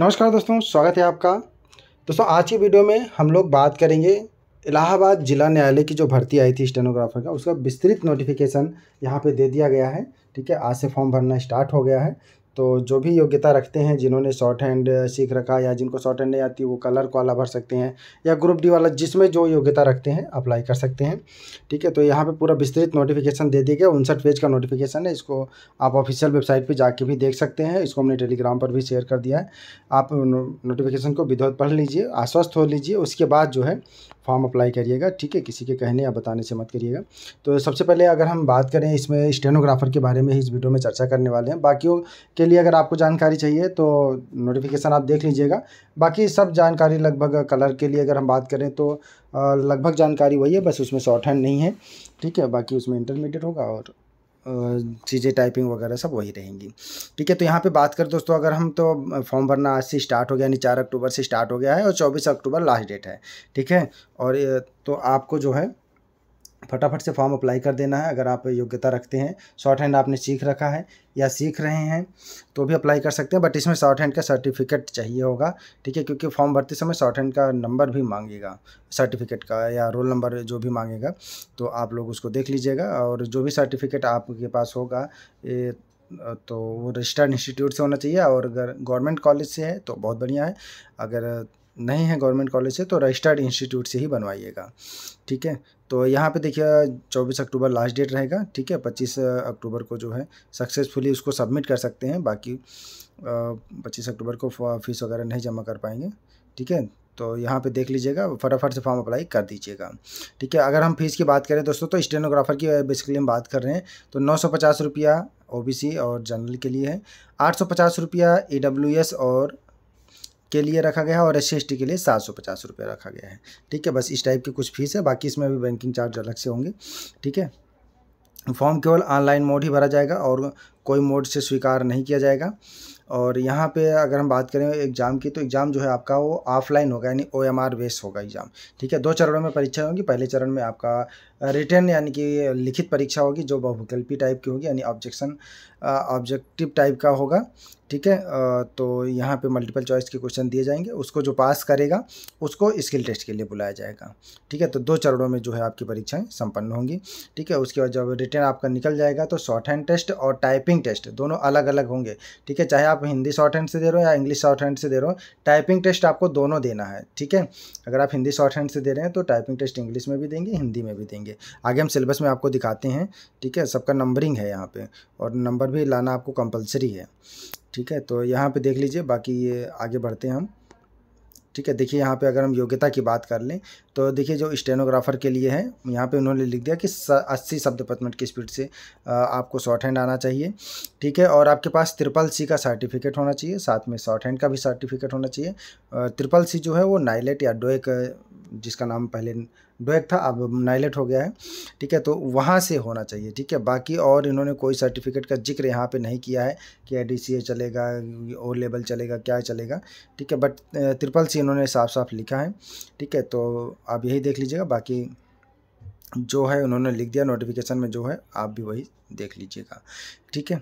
नमस्कार दोस्तों स्वागत है आपका दोस्तों आज की वीडियो में हम लोग बात करेंगे इलाहाबाद जिला न्यायालय की जो भर्ती आई थी स्टेनोग्राफर का उसका विस्तृत नोटिफिकेशन यहाँ पे दे दिया गया है ठीक है आज से फॉर्म भरना स्टार्ट हो गया है तो जो भी योग्यता रखते हैं जिन्होंने शॉर्ट हैंड सीख रखा या जिनको शॉर्ट हैंड नहीं आती वो कलर को कोला भर सकते हैं या ग्रुप डी वाला जिसमें जो योग्यता रखते हैं अप्लाई कर सकते हैं ठीक है तो यहाँ पे पूरा विस्तृत नोटिफिकेशन दे दिया गया उनसठ पेज का नोटिफिकेशन है इसको आप ऑफिशियल वेबसाइट पर जाके भी देख सकते हैं इसको हमने टेलीग्राम पर भी शेयर कर दिया है आप नोटिफिकेशन को विधवत पढ़ लीजिए आश्वस्त हो लीजिए उसके बाद जो है फॉर्म अप्लाई करिएगा ठीक है किसी के कहने या बताने से मत करिएगा तो सबसे पहले अगर हम बात करें इसमें स्टेनोग्राफर के बारे में इस वीडियो में चर्चा करने वाले हैं बाकियों के लिए अगर आपको जानकारी चाहिए तो नोटिफिकेशन आप देख लीजिएगा बाकी सब जानकारी लगभग कलर के लिए अगर हम बात करें तो लगभग जानकारी वही है बस उसमें शॉर्ट हैंड नहीं है ठीक है बाकी उसमें इंटरमीडिएट होगा और चीज़ें टाइपिंग वगैरह सब वही रहेंगी ठीक है तो यहाँ पे बात करें दोस्तों अगर हम तो फॉर्म भरना आज से स्टार्ट हो गया यानी चार अक्टूबर से स्टार्ट हो गया है और चौबीस अक्टूबर लास्ट डेट है ठीक है और तो आपको जो है फटाफट से फॉर्म अप्लाई कर देना है अगर आप योग्यता रखते हैं शॉर्ट हैंड आपने सीख रखा है या सीख रहे हैं तो भी अप्लाई कर सकते हैं बट इसमें शॉर्ट हैंड का सर्टिफिकेट चाहिए होगा ठीक है क्योंकि फॉर्म भरते समय शॉर्ट हैंड का नंबर भी मांगेगा सर्टिफिकेट का या रोल नंबर जो भी मांगेगा तो आप लोग उसको देख लीजिएगा और जो भी सर्टिफिकेट आपके पास होगा ए, तो वो रजिस्टर्ड इंस्टीट्यूट से होना चाहिए और अगर गवर्नमेंट कॉलेज से है तो बहुत बढ़िया है अगर नहीं है गवर्नमेंट कॉलेज से तो रजिस्टर्ड इंस्टीट्यूट से ही बनवाइएगा ठीक है तो यहाँ पे देखिए 24 अक्टूबर लास्ट डेट रहेगा ठीक है 25 अक्टूबर को जो है सक्सेसफुली उसको सबमिट कर सकते हैं बाकी पच्चीस अक्टूबर को फीस वगैरह नहीं जमा कर पाएंगे ठीक है तो यहाँ पे देख लीजिएगा फटाफट से फॉर्म अप्लाई कर दीजिएगा ठीक है अगर हम फीस की बात करें दोस्तों तो स्टेनोग्राफर की बेसिकली हम बात कर रहे हैं तो नौ सौ पचास रुपया ओ और जनरल के लिए है आठ सौ पचास रुपया ई और के लिए रखा गया है और एस सी के लिए सात सौ पचास रुपये रखा गया है ठीक है बस इस टाइप की कुछ फीस है बाकी इसमें भी बैंकिंग चार्ज अलग से होंगे ठीक है फॉर्म केवल ऑनलाइन मोड ही भरा जाएगा और कोई मोड से स्वीकार नहीं किया जाएगा और यहाँ पे अगर हम बात करें एग्ज़ाम की तो एग्ज़ाम जो है आपका वो ऑफलाइन होगा यानी ओ एम आर होगा एग्ज़ाम ठीक है दो चरणों में परीक्षा होगी पहले चरण में आपका रिटर्न यानी कि लिखित परीक्षा होगी जो बहुविकल्पी टाइप की होगी यानी ऑब्जेक्शन ऑब्जेक्टिव टाइप का होगा ठीक है तो यहाँ पे मल्टीपल चॉइस के क्वेश्चन दिए जाएंगे उसको जो पास करेगा उसको स्किल टेस्ट के लिए बुलाया जाएगा ठीक है तो दो चरणों में जो है आपकी परीक्षाएं संपन्न होंगी ठीक है उसके बाद जब रिटर्न आपका निकल जाएगा तो शॉर्ट हैंड टेस्ट और टाइपिंग टेस्ट दोनों अलग अलग होंगे ठीक है चाहे आप हिंदी शॉर्ट हैंड से दे रहे हो या इंग्लिश शॉर्ट हैंड से दे रहे हो टाइपिंग टेस्ट आपको दोनों देना है ठीक है अगर आप हिंदी शॉर्ट हैंड से दे रहे हैं तो टाइपिंग टेस्ट इंग्लिश में भी देंगे हिंदी में भी देंगे है आगे हम सिलेबस में आपको दिखाते हैं ठीक है सबका नंबरिंग है यहाँ पे और नंबर भी लाना आपको कंपलसरी है ठीक है तो यहाँ पे देख लीजिए बाकी ये आगे बढ़ते हैं हम ठीक है देखिए यहाँ पे अगर हम योग्यता की बात कर लें तो देखिए जो स्टेनोग्राफर के लिए है यहाँ पे उन्होंने लिख दिया कि अस्सी शब्द प्रति मिनट की स्पीड से आपको शॉर्ट हैंड आना चाहिए ठीक है और आपके पास त्रिपल सी का सर्टिफिकेट होना चाहिए साथ में शॉर्ट हैंड का भी सर्टिफिकेट होना चाहिए त्रिपल सी जो है वो नाइलेट या डोए जिसका नाम पहले डोएक था अब नाइलेट हो गया है ठीक है तो वहाँ से होना चाहिए ठीक है बाकी और इन्होंने कोई सर्टिफिकेट का जिक्र यहाँ पे नहीं किया है कि आई चलेगा ओ लेवल चलेगा क्या चलेगा ठीक है बट ट्रिपल सी इन्होंने साफ साफ लिखा है ठीक है तो आप यही देख लीजिएगा बाकी जो है उन्होंने लिख दिया नोटिफिकेशन में जो है आप भी वही देख लीजिएगा ठीक है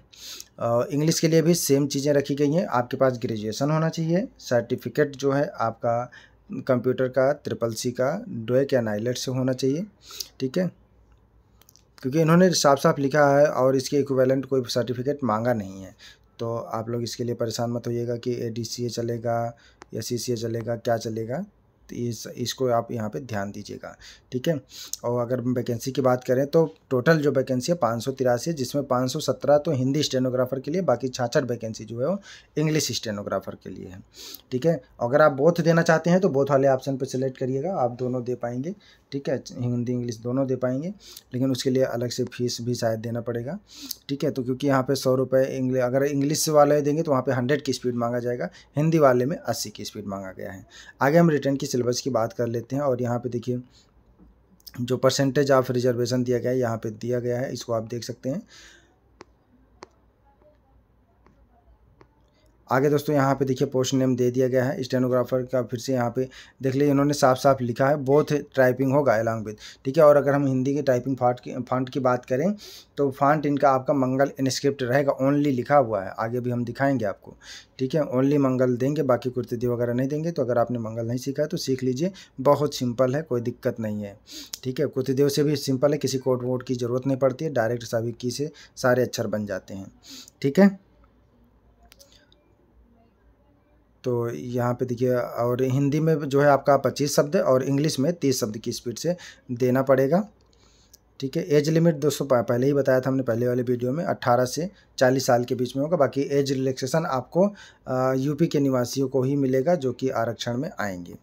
इंग्लिश के लिए भी सेम चीज़ें रखी गई हैं आपके पास ग्रेजुएशन होना चाहिए सर्टिफिकेट जो है आपका कंप्यूटर का ट्रिपल सी का डोए के अनाइलेट से होना चाहिए ठीक है क्योंकि इन्होंने साफ साफ लिखा है और इसके इक्वेलेंट कोई सर्टिफिकेट मांगा नहीं है तो आप लोग इसके लिए परेशान मत होइएगा कि ए डी सी ए चलेगा या सी सी ए चलेगा क्या चलेगा इस इसको आप यहाँ पे ध्यान दीजिएगा ठीक है और अगर वैकेंसी की बात करें तो टोटल जो वैकेंसी है पाँच सौ तिरासी है जिसमें पाँच सौ सत्रह तो हिंदी स्टेनोग्राफर के लिए बाकी छाछठ वैकेंसी जो है वो इंग्लिश स्टेनोग्राफर के लिए है ठीक है अगर आप बोथ देना चाहते हैं तो बोथ वाले ऑप्शन पर सिलेक्ट करिएगा आप दोनों दे पाएंगे ठीक है हिंदी इंग्लिश दोनों दे पाएंगे लेकिन उसके लिए अलग से फीस भी शायद देना पड़ेगा ठीक है तो क्योंकि यहाँ पर सौ रुपये अगर इंग्लिश वाले देंगे तो वहाँ पर हंड्रेड की स्पीड मांगा जाएगा हिंदी वाले में अस्सी की स्पीड मांगा गया है आगे हम रिटर्न की सिलेबस की बात कर लेते हैं और यहाँ पे देखिए जो परसेंटेज ऑफ रिजर्वेशन दिया गया है यहाँ पे दिया गया है इसको आप देख सकते हैं आगे दोस्तों यहाँ पे देखिए पोस्ट नेम दे दिया गया है स्टेनोग्राफर का फिर से यहाँ पे देख लीजिए इन्होंने साफ साफ लिखा है बहुत टाइपिंग होगा एलॉन्ग विद ठीक है और अगर हम हिंदी के टाइपिंग फाट की फांट की बात करें तो फांट इनका आपका मंगल इनस्क्रिप्ट रहेगा ओनली लिखा हुआ है आगे भी हम दिखाएंगे आपको ठीक है ओनली मंगल देंगे बाकी कुर्तिदी वगैरह नहीं देंगे तो अगर आपने मंगल नहीं सीखा तो सीख लीजिए बहुत सिंपल है कोई दिक्कत नहीं है ठीक है कुर्तदेव से भी सिंपल है किसी कोड वोड की ज़रूरत नहीं पड़ती है डायरेक्ट सभी की से सारे अक्षर बन जाते हैं ठीक है तो यहाँ पे देखिए और हिंदी में जो है आपका पच्चीस शब्द और इंग्लिश में तीस शब्द की स्पीड से देना पड़ेगा ठीक है एज लिमिट दोस्तों पहले ही बताया था हमने पहले वाले वीडियो में 18 से 40 साल के बीच में होगा बाकी एज रिलैक्सेशन आपको यूपी के निवासियों को ही मिलेगा जो कि आरक्षण में आएंगे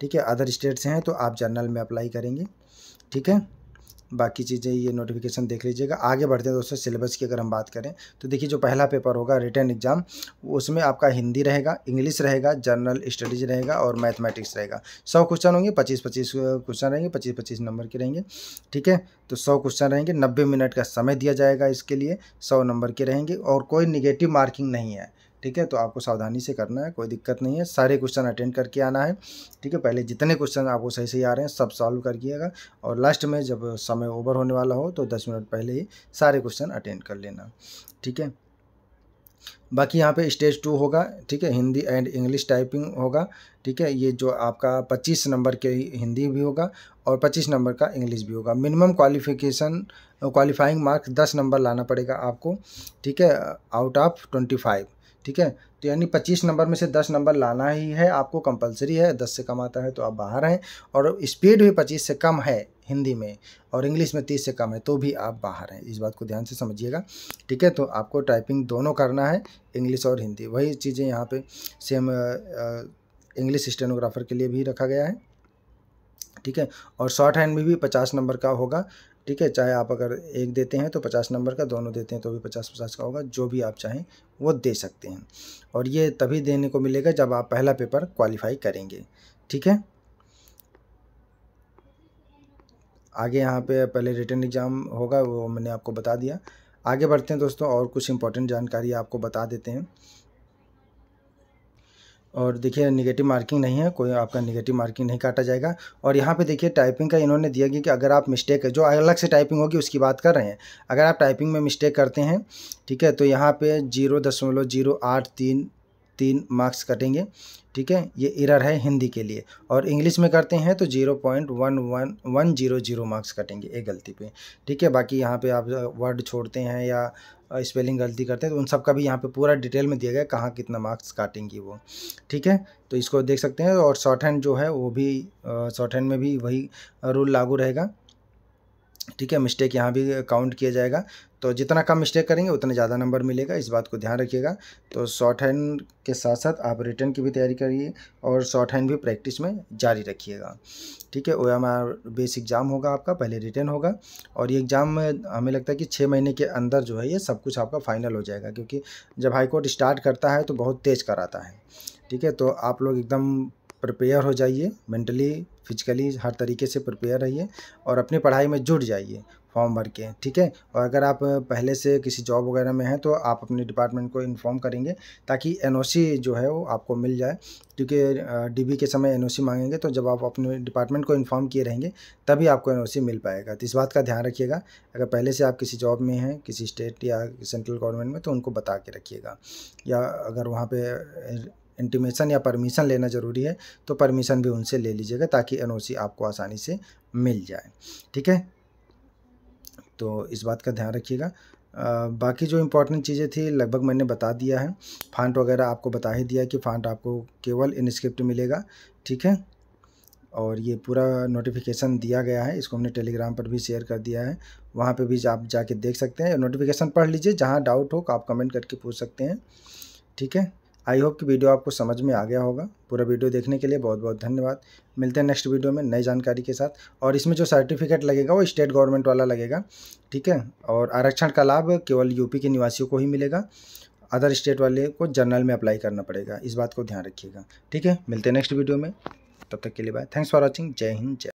ठीक है अदर स्टेट से हैं तो आप जर्नल में अप्लाई करेंगे ठीक है बाकी चीज़ें ये नोटिफिकेशन देख लीजिएगा आगे बढ़ते हैं दोस्तों सिलेबस की अगर हम बात करें तो देखिए जो पहला पेपर होगा रिटर्न एग्जाम उसमें आपका हिंदी रहेगा इंग्लिश रहेगा जनरल स्टडीज रहेगा और मैथमेटिक्स रहेगा सौ क्वेश्चन होंगे पच्चीस पच्चीस क्वेश्चन रहेंगे पच्चीस पच्चीस नंबर के रहेंगे ठीक है तो सौ क्वेश्चन रहेंगे नब्बे मिनट का समय दिया जाएगा इसके लिए सौ नंबर के रहेंगे और कोई निगेटिव मार्किंग नहीं है ठीक है तो आपको सावधानी से करना है कोई दिक्कत नहीं है सारे क्वेश्चन अटेंड करके आना है ठीक है पहले जितने क्वेश्चन आपको सही सही आ रहे हैं सब सॉल्व करिएगा और लास्ट में जब समय ओवर होने वाला हो तो दस मिनट पहले ही सारे क्वेश्चन अटेंड कर लेना ठीक है बाकी यहाँ पे स्टेज टू होगा ठीक है हिंदी एंड इंग्लिश टाइपिंग होगा ठीक है ये जो आपका पच्चीस नंबर के हिंदी भी होगा और पच्चीस नंबर का इंग्लिश भी होगा मिनिमम क्वालिफिकेशन क्वालिफाइंग मार्क्स दस नंबर लाना पड़ेगा आपको ठीक है आउट ऑफ ट्वेंटी फाइव ठीक है तो यानी पच्चीस नंबर में से दस नंबर लाना ही है आपको कंपलसरी है दस से कम आता है तो आप बाहर हैं और स्पीड भी पच्चीस से कम है हिंदी में और इंग्लिश में तीस से कम है तो भी आप बाहर हैं इस बात को ध्यान से समझिएगा ठीक है तो आपको टाइपिंग दोनों करना है इंग्लिश और हिंदी वही चीज़ें यहाँ पर सेम इंग्लिश स्टेनोग्राफर के लिए भी रखा गया है ठीक है और शॉर्ट हैंड में भी पचास नंबर का होगा ठीक है चाहे आप अगर एक देते हैं तो पचास नंबर का दोनों देते हैं तो भी पचास पचास का होगा जो भी आप चाहें वो दे सकते हैं और ये तभी देने को मिलेगा जब आप पहला पेपर क्वालिफाई करेंगे ठीक है आगे यहाँ पे पहले रिटर्न एग्ज़ाम होगा वो मैंने आपको बता दिया आगे बढ़ते हैं दोस्तों और कुछ इंपॉर्टेंट जानकारी आपको बता देते हैं और देखिए निगेटिव मार्किंग नहीं है कोई आपका निगेटिव मार्किंग नहीं काटा जाएगा और यहाँ पे देखिए टाइपिंग का इन्होंने दिया गया कि अगर आप मिस्टेक है जो अलग से टाइपिंग होगी उसकी बात कर रहे हैं अगर आप टाइपिंग में मिस्टेक करते हैं ठीक है तो यहाँ पे जीरो दशमलव जीरो आठ तीन तीन मार्क्स कटेंगे ठीक है ये इरर है हिंदी के लिए और इंग्लिश में करते हैं तो zero point one one one zero zero marks कटेंगे एक गलती पे ठीक है बाकी यहाँ पे आप वर्ड छोड़ते हैं या स्पेलिंग गलती करते हैं तो उन सब का भी यहाँ पे पूरा डिटेल में दिया गया कहाँ कितना मार्क्स काटेंगी वो ठीक है तो इसको देख सकते हैं और शॉर्ट हैंड जो है वो भी शॉर्ट हैंड में भी वही रूल लागू रहेगा ठीक है मिस्टेक यहाँ भी काउंट किया जाएगा तो जितना कम मिस्टेक करेंगे उतना ज़्यादा नंबर मिलेगा इस बात को ध्यान रखिएगा तो शॉर्ट हैंड के साथ साथ आप रिटर्न की भी तैयारी करिए और शॉर्ट हैंड भी प्रैक्टिस में जारी रखिएगा ठीक है O M R base exam होगा आपका पहले रिटर्न होगा और ये एग्ज़ाम हमें लगता है कि छः महीने के अंदर जो है ये सब कुछ आपका फाइनल हो जाएगा क्योंकि जब हाईकोर्ट स्टार्ट करता है तो बहुत तेज़ कराता है ठीक है तो आप लोग एकदम प्रिपेयर हो जाइए मेंटली फिजिकली हर तरीके से प्रिपेयर रहिए और अपनी पढ़ाई में जुट जाइए फॉर्म भर के ठीक है और अगर आप पहले से किसी जॉब वगैरह में हैं तो आप अपने डिपार्टमेंट को इन्फॉर्म करेंगे ताकि एन जो है वो आपको मिल जाए क्योंकि डीबी के समय एन मांगेंगे तो जब आप अपने डिपार्टमेंट को इन्फॉर्म किए रहेंगे तभी आपको एन मिल पाएगा तो इस बात का ध्यान रखिएगा अगर पहले से आप किसी जॉब में हैं किसी स्टेट या सेंट्रल गवर्नमेंट में तो उनको बता के रखिएगा या अगर वहाँ पे इंटीमेशन या परमिशन लेना ज़रूरी है तो परमिशन भी उनसे ले लीजिएगा ताकि एन आपको आसानी से मिल जाए ठीक है तो इस बात का ध्यान रखिएगा बाकी जो इम्पोर्टेंट चीज़ें थी लगभग मैंने बता दिया है फांट वगैरह आपको बता ही दिया कि फांट आपको केवल इन स्क्रिप्ट मिलेगा ठीक है और ये पूरा नोटिफिकेशन दिया गया है इसको हमने टेलीग्राम पर भी शेयर कर दिया है वहाँ पे भी आप जाके देख सकते हैं नोटिफिकेशन पढ़ लीजिए जहाँ डाउट हो आप कमेंट करके पूछ सकते हैं ठीक है आई होप कि वीडियो आपको समझ में आ गया होगा पूरा वीडियो देखने के लिए बहुत बहुत धन्यवाद मिलते हैं नेक्स्ट वीडियो में नई जानकारी के साथ और इसमें जो सर्टिफिकेट लगेगा वो स्टेट गवर्नमेंट वाला लगेगा ठीक है और आरक्षण का लाभ केवल यूपी के निवासियों को ही मिलेगा अदर स्टेट वाले को जर्नल में अप्लाई करना पड़ेगा इस बात को ध्यान रखिएगा ठीक है मिलते हैं नेक्स्ट वीडियो में तब तक के लिए बाय थैंक्स फॉर वॉचिंग जय हिंद जय